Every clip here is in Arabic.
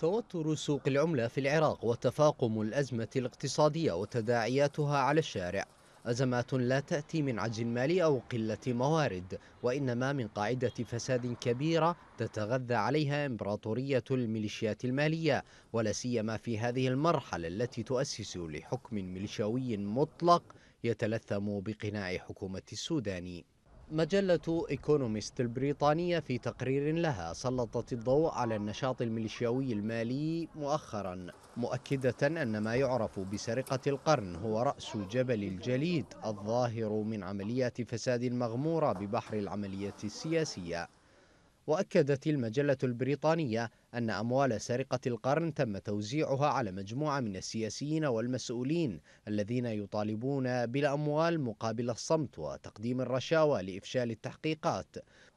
توتر سوق العملة في العراق وتفاقم الأزمة الاقتصادية وتداعياتها على الشارع أزمات لا تأتي من عجز مالي أو قلة موارد وإنما من قاعدة فساد كبيرة تتغذى عليها إمبراطورية الميليشيات المالية ولا سيما في هذه المرحلة التي تؤسس لحكم ميليشياوي مطلق يتلثم بقناع حكومة السودان مجلة إيكونوميست البريطانية في تقرير لها سلطت الضوء على النشاط الميليشياوي المالي مؤخرا مؤكدة أن ما يعرف بسرقة القرن هو رأس جبل الجليد الظاهر من عمليات فساد مغمورة ببحر العملية السياسية وأكدت المجلة البريطانية أن أموال سرقة القرن تم توزيعها على مجموعة من السياسيين والمسؤولين الذين يطالبون بالأموال مقابل الصمت وتقديم الرشاوى لإفشال التحقيقات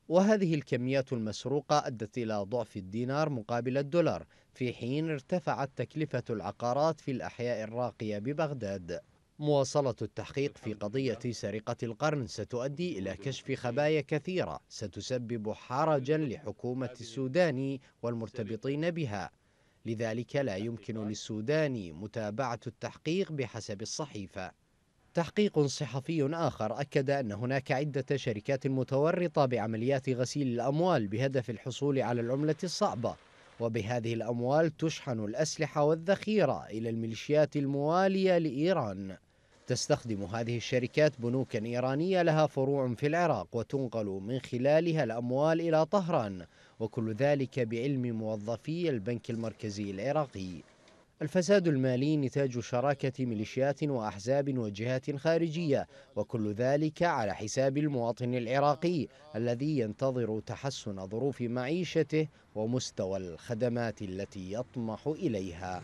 وهذه الكميات المسروقة أدت إلى ضعف الدينار مقابل الدولار في حين ارتفعت تكلفة العقارات في الأحياء الراقية ببغداد مواصلة التحقيق في قضية سرقة القرن ستؤدي إلى كشف خبايا كثيرة ستسبب حرجا لحكومة السودان والمرتبطين بها لذلك لا يمكن للسودان متابعة التحقيق بحسب الصحيفة تحقيق صحفي آخر أكد أن هناك عدة شركات متورطة بعمليات غسيل الأموال بهدف الحصول على العملة الصعبة وبهذه الأموال تشحن الأسلحة والذخيرة إلى الميليشيات الموالية لإيران تستخدم هذه الشركات بنوكا إيرانية لها فروع في العراق وتنقل من خلالها الأموال إلى طهران وكل ذلك بعلم موظفي البنك المركزي العراقي الفساد المالي نتاج شراكة ميليشيات وأحزاب وجهات خارجية وكل ذلك على حساب المواطن العراقي الذي ينتظر تحسن ظروف معيشته ومستوى الخدمات التي يطمح إليها